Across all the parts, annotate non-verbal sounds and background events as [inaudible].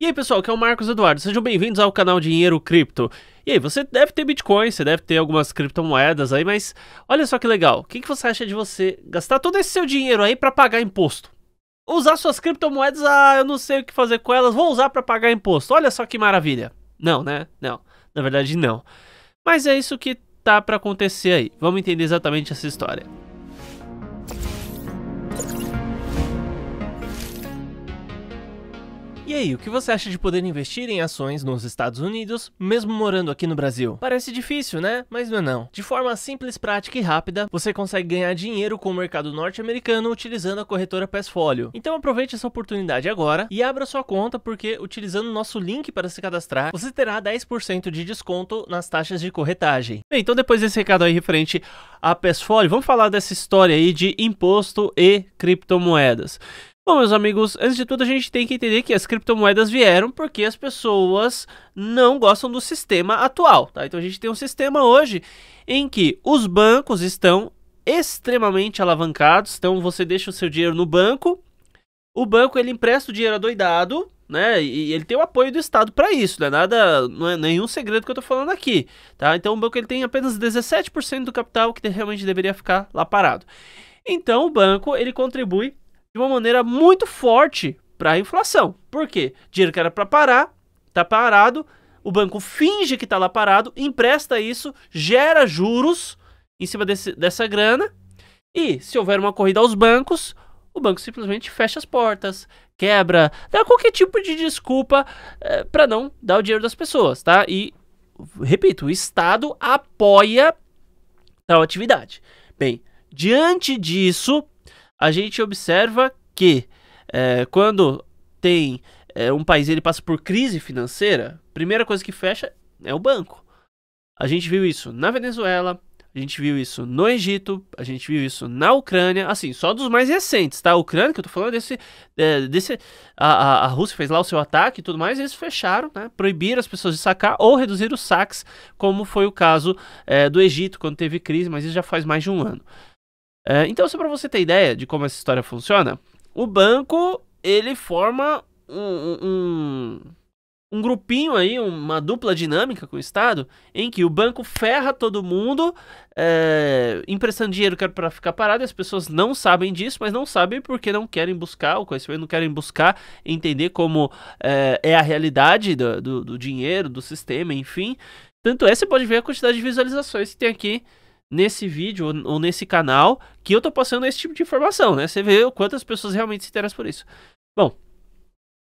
E aí pessoal, aqui é o Marcos Eduardo, sejam bem-vindos ao canal Dinheiro Cripto. E aí, você deve ter Bitcoin, você deve ter algumas criptomoedas aí, mas olha só que legal, o que, que você acha de você gastar todo esse seu dinheiro aí para pagar imposto? Usar suas criptomoedas, ah, eu não sei o que fazer com elas, vou usar para pagar imposto, olha só que maravilha. Não, né? Não, na verdade não. Mas é isso que tá para acontecer aí, vamos entender exatamente essa história. E aí, o que você acha de poder investir em ações nos Estados Unidos, mesmo morando aqui no Brasil? Parece difícil, né? Mas não é não. De forma simples, prática e rápida, você consegue ganhar dinheiro com o mercado norte-americano utilizando a corretora Passfolio. Então aproveite essa oportunidade agora e abra sua conta porque utilizando o nosso link para se cadastrar, você terá 10% de desconto nas taxas de corretagem. Bem, então depois desse recado aí referente à Passfolio, vamos falar dessa história aí de imposto e criptomoedas. Bom, meus amigos, antes de tudo a gente tem que entender que as criptomoedas vieram porque as pessoas não gostam do sistema atual, tá? Então a gente tem um sistema hoje em que os bancos estão extremamente alavancados, então você deixa o seu dinheiro no banco, o banco ele empresta o dinheiro adoidado, né? E ele tem o apoio do Estado para isso, não é nada, não é nenhum segredo que eu tô falando aqui, tá? Então o banco ele tem apenas 17% do capital que realmente deveria ficar lá parado. Então o banco ele contribui de uma maneira muito forte para a inflação. Por quê? Dinheiro que era para parar, tá parado, o banco finge que está lá parado, empresta isso, gera juros em cima desse, dessa grana, e se houver uma corrida aos bancos, o banco simplesmente fecha as portas, quebra, dá qualquer tipo de desculpa é, eh, para não dar o dinheiro das pessoas, tá? E, repito, o Estado apoia tal atividade. Bem, diante disso, a gente observa que é, quando tem é, um país ele passa por crise financeira, primeira coisa que fecha é o banco. A gente viu isso na Venezuela, a gente viu isso no Egito, a gente viu isso na Ucrânia, assim, só dos mais recentes, tá? A Ucrânia, que eu tô falando desse. É, desse a, a, Rússia fez lá o seu ataque e tudo mais, e eles fecharam, né? Proibiram as pessoas de sacar ou reduzir os saques, como foi o caso é, do Egito, quando teve crise, mas isso já faz mais de um ano. É, então, só para você ter ideia de como essa história funciona, o banco ele forma um, um, um grupinho aí, uma dupla dinâmica com o Estado, em que o banco ferra todo mundo, é, emprestando dinheiro para ficar parado, e as pessoas não sabem disso, mas não sabem porque não querem buscar o conhecimento, não querem buscar entender como é, é a realidade do, do, do dinheiro, do sistema, enfim. Tanto é, você pode ver a quantidade de visualizações que tem aqui nesse vídeo ou, nesse canal que eu tô passando esse tipo de informação, né? Você vê quantas pessoas realmente se interessam por isso. Bom,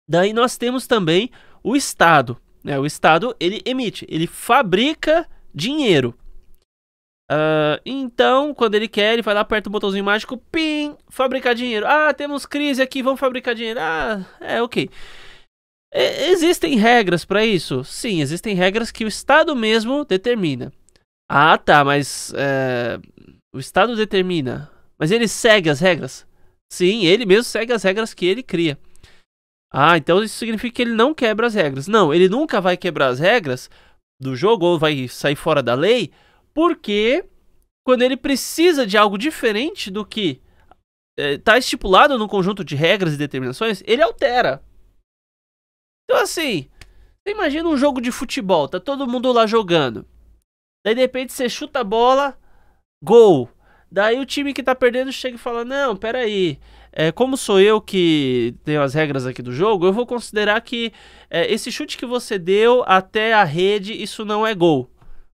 daí nós temos também o Estado. Né? O Estado, ele emite, ele fabrica dinheiro. Uh, então, quando ele quer, ele vai lá, aperta o botãozinho mágico, pim, fabricar dinheiro. Ah, temos crise aqui, vamos fabricar dinheiro. Ah, é, ok. E existem regras para isso? Sim, existem regras que o Estado mesmo determina. Ah, tá, mas é, o Estado determina. Mas ele segue as regras? Sim, ele mesmo segue as regras que ele cria. Ah, então isso significa que ele não quebra as regras. Não, ele nunca vai quebrar as regras do jogo ou vai sair fora da lei, porque quando ele precisa de algo diferente do que está é, tá estipulado no conjunto de regras e determinações, ele altera. Então, assim, você imagina um jogo de futebol, tá todo mundo lá jogando. Daí de repente você chuta a bola, gol. Daí o time que tá perdendo chega e fala: Não, peraí. É, como sou eu que tenho as regras aqui do jogo, eu vou considerar que é, esse chute que você deu até a rede, isso não é gol.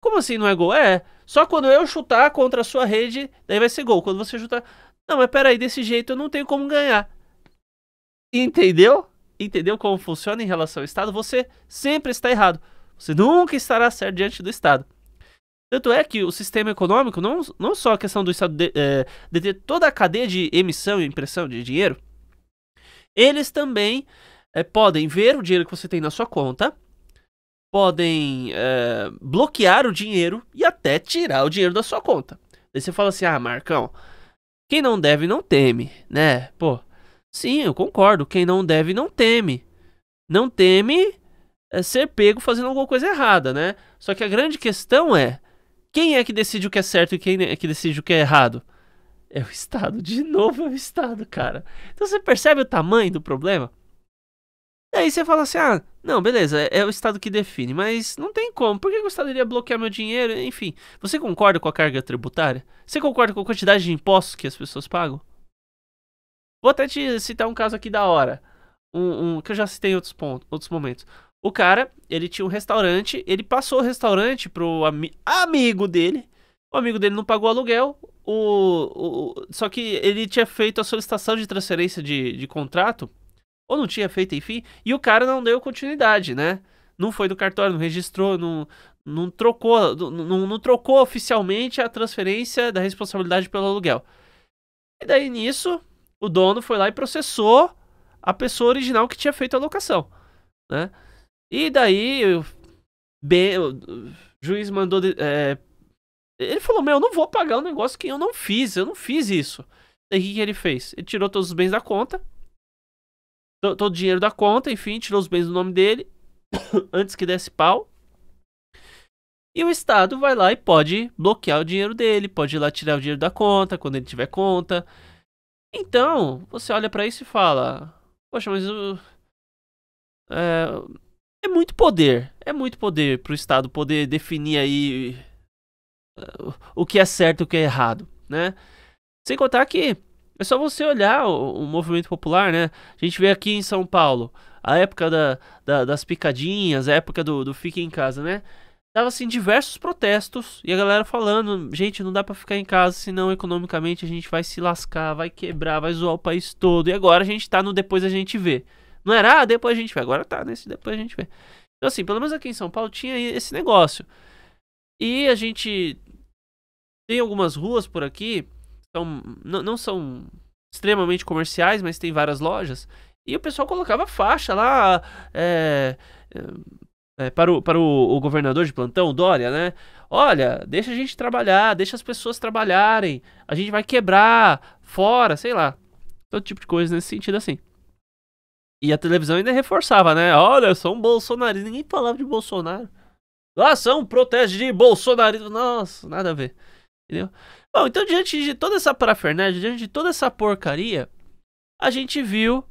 Como assim não é gol? É. Só quando eu chutar contra a sua rede, daí vai ser gol. Quando você chutar. Não, mas peraí, desse jeito eu não tenho como ganhar. Entendeu? Entendeu como funciona em relação ao Estado? Você sempre está errado. Você nunca estará certo diante do Estado. Tanto é que o sistema econômico, não, não só a questão do Estado de, é, toda a cadeia de emissão e impressão de dinheiro, eles também é, podem ver o dinheiro que você tem na sua conta, podem é, bloquear o dinheiro e até tirar o dinheiro da sua conta. Aí você fala assim: ah, Marcão, quem não deve não teme, né? Pô, sim, eu concordo. Quem não deve não teme. Não teme é ser pego fazendo alguma coisa errada, né? Só que a grande questão é: quem é que decide o que é certo e quem é que decide o que é errado? É o Estado. De novo é o Estado, cara. Então você percebe o tamanho do problema? Aí você fala assim: ah, não, beleza, é, é o Estado que define, mas não tem como. Por que o Estado iria bloquear meu dinheiro? Enfim, você concorda com a carga tributária? Você concorda com a quantidade de impostos que as pessoas pagam? Vou até te citar um caso aqui da hora. Um, um que eu já citei em outros, pontos, outros momentos. O cara, ele tinha um restaurante, ele passou o restaurante pro ami amigo dele. O amigo dele não pagou aluguel. O, o, só que ele tinha feito a solicitação de transferência de, de contrato, ou não tinha feito, enfim, e o cara não deu continuidade, né? Não foi do cartório, não registrou, não, não trocou, não, não trocou oficialmente a transferência da responsabilidade pelo aluguel. E daí nisso, o dono foi lá e processou a pessoa original que tinha feito a locação, né? E daí, o, bem, o juiz mandou. É, ele falou: Meu, eu não vou pagar um negócio que eu não fiz, eu não fiz isso. Daí o que, que ele fez? Ele tirou todos os bens da conta, todo, todo o dinheiro da conta, enfim, tirou os bens do nome dele, [coughs] antes que desse pau. E o Estado vai lá e pode bloquear o dinheiro dele, pode ir lá tirar o dinheiro da conta, quando ele tiver conta. Então, você olha para isso e fala: Poxa, mas o. É, é muito poder. É muito poder para o Estado poder definir aí o que é certo e o que é errado, né? Sem contar que é só você olhar o, o, movimento popular, né? A gente vê aqui em São Paulo a época da, da, das picadinhas, a época do, do fique em casa, né? Tava assim diversos protestos e a galera falando, gente, não dá para ficar em casa, senão economicamente a gente vai se lascar, vai quebrar, vai zoar o país todo. E agora a gente tá no depois a gente vê. Não era, ah, depois a gente vê. Agora tá, né, depois a gente vê. Então, assim, pelo menos aqui em São Paulo tinha esse negócio. E a gente tem algumas ruas por aqui, são, não, não são extremamente comerciais, mas tem várias lojas. E o pessoal colocava faixa lá, é, é, para, o, para o, o, governador de plantão, Dória, né? Olha, deixa a gente trabalhar, deixa as pessoas trabalharem, a gente vai quebrar, fora, sei lá. Todo tipo de coisa nesse sentido assim. E a televisão ainda reforçava, né? Olha, eu sou um bolsonarista. Ninguém falava de Bolsonaro. Ah, são protege de bolsonarismo. Nossa, nada a ver. Entendeu? Bom, então diante de toda essa parafernália, diante de toda essa porcaria, a gente viu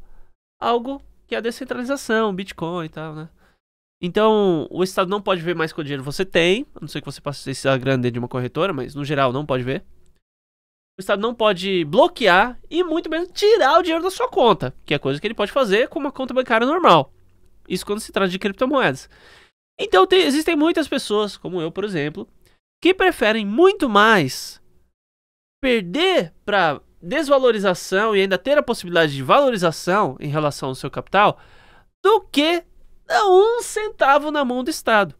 algo que é a descentralização, Bitcoin e tal, né? Então, o Estado não pode ver mais quanto dinheiro você tem, a não ser que você passe a grana grande de uma corretora, mas no geral não pode ver. O Estado não pode bloquear e muito menos tirar o dinheiro da sua conta, que é coisa que ele pode fazer com uma conta bancária normal. Isso quando se trata de criptomoedas. Então tem, existem muitas pessoas, como eu, por exemplo, que preferem muito mais perder para desvalorização e ainda ter a possibilidade de valorização em relação ao seu capital do que dar um centavo na mão do Estado.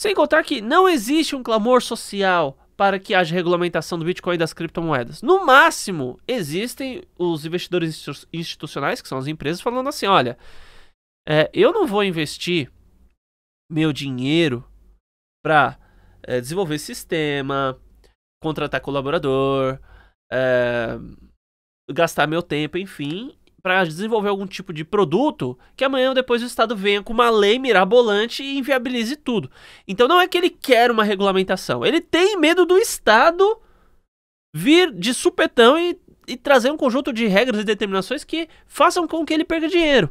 Sem contar que não existe um clamor social para que haja regulamentação do Bitcoin e das criptomoedas. No máximo, existem os investidores institucionais, que são as empresas, falando assim: olha, é, eu não vou investir meu dinheiro para é, desenvolver sistema, contratar colaborador, é, gastar meu tempo, enfim, para desenvolver algum tipo de produto que amanhã ou depois o Estado venha com uma lei mirabolante e inviabilize tudo. Então não é que ele quer uma regulamentação, ele tem medo do Estado vir de supetão e, e trazer um conjunto de regras e determinações que façam com que ele perca dinheiro.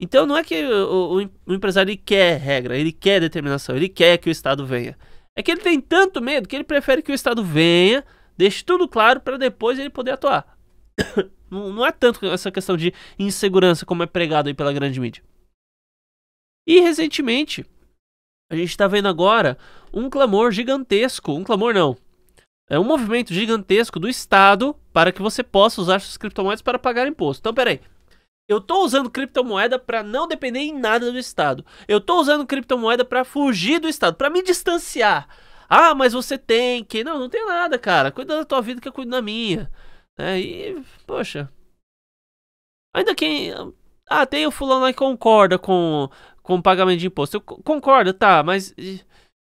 Então não é que o, o, o empresário quer regra, ele quer determinação, ele quer que o Estado venha. É que ele tem tanto medo que ele prefere que o Estado venha, deixe tudo claro para depois ele poder atuar. [coughs] Não, não é tanto essa questão de insegurança como é pregado aí pela grande mídia. E recentemente, a gente está vendo agora um clamor gigantesco, um clamor não, é um movimento gigantesco do Estado para que você possa usar suas criptomoedas para pagar imposto. Então, peraí. Eu tô usando criptomoeda para não depender em nada do Estado. Eu tô usando criptomoeda para fugir do Estado, para me distanciar. Ah, mas você tem que. Não, não tem nada, cara. Cuida da tua vida que eu cuido da minha. Né? E, poxa. Ainda quem. Ah, tem o fulano que concorda com, com o pagamento de imposto. Eu concordo, tá, mas. E,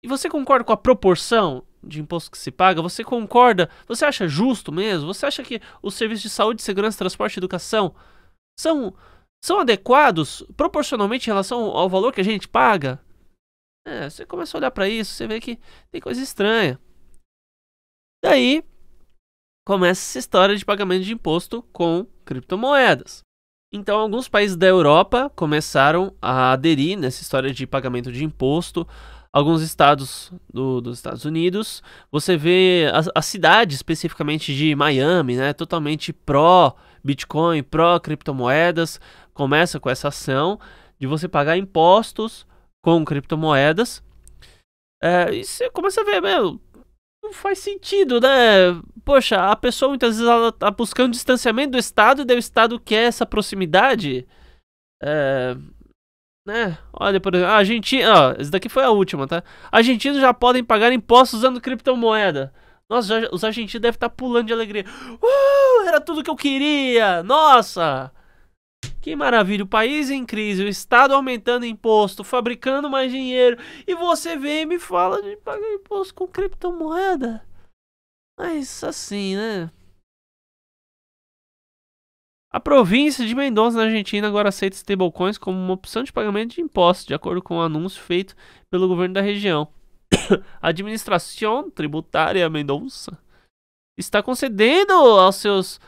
e você concorda com a proporção de imposto que se paga? Você concorda? Você acha justo mesmo? Você acha que os serviços de saúde, segurança, transporte e educação são, são adequados proporcionalmente em relação ao valor que a gente paga? É, você começa a olhar para isso, você vê que tem coisa estranha. Daí, começa essa história de pagamento de imposto com criptomoedas. Então, alguns países da Europa começaram a aderir nessa história de pagamento de imposto. Alguns estados do, dos Estados Unidos, você vê a, a cidade especificamente de Miami, né, totalmente pró-Bitcoin, pró-criptomoedas, começa com essa ação de você pagar impostos com criptomoedas. É, e você começa a ver, meu, não faz sentido, né? Poxa, a pessoa muitas vezes ela tá buscando distanciamento do Estado e daí o Estado quer essa proximidade. É. Né? Olha, por exemplo, a Argentina. Ó, esse daqui foi a última, tá? Argentinos já podem pagar impostos usando criptomoeda. Nossa, já, os argentinos devem estar tá pulando de alegria. Uh, era tudo que eu queria! Nossa! Que maravilha, o país em crise, o Estado aumentando imposto, fabricando mais dinheiro, e você vem e me fala de pagar imposto com criptomoeda. Mas assim, né? A província de Mendonça, na Argentina, agora aceita stablecoins como uma opção de pagamento de impostos, de acordo com o um anúncio feito pelo governo da região. [coughs] A administração tributária Mendonça está concedendo aos seus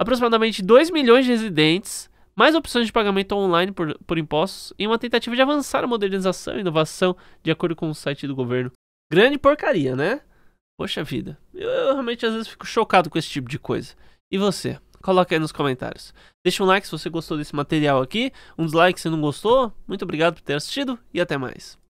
aproximadamente 2 milhões de residentes mais opções de pagamento online por, por impostos e uma tentativa de avançar a modernização e inovação, de acordo com o site do governo. Grande porcaria, né? Poxa vida, eu, eu realmente às vezes fico chocado com esse tipo de coisa. E você? Coloca aí nos comentários. Deixa um like se você gostou desse material aqui, um dislike se não gostou. Muito obrigado por ter assistido e até mais.